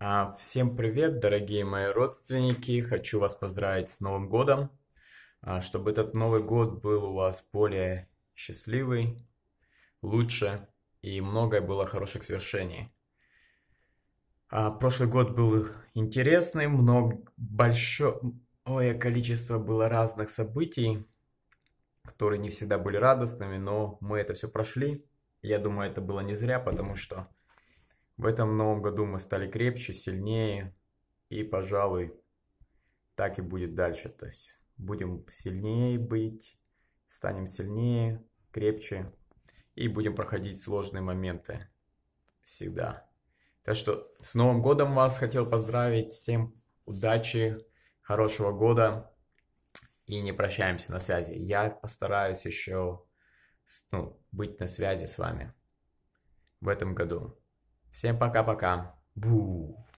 А, всем привет, дорогие мои родственники! Хочу вас поздравить с Новым годом, а, чтобы этот Новый год был у вас более счастливый, лучше и многое было хороших свершений. А, прошлый год был интересный, много большое количество было разных событий, которые не всегда были радостными, но мы это все прошли. Я думаю, это было не зря, потому что в этом новом году мы стали крепче, сильнее и, пожалуй, так и будет дальше. То есть будем сильнее быть, станем сильнее, крепче и будем проходить сложные моменты всегда. Так что с Новым годом вас хотел поздравить, всем удачи, хорошего года и не прощаемся на связи. Я постараюсь еще ну, быть на связи с вами в этом году. Всем пока-пока. Бу.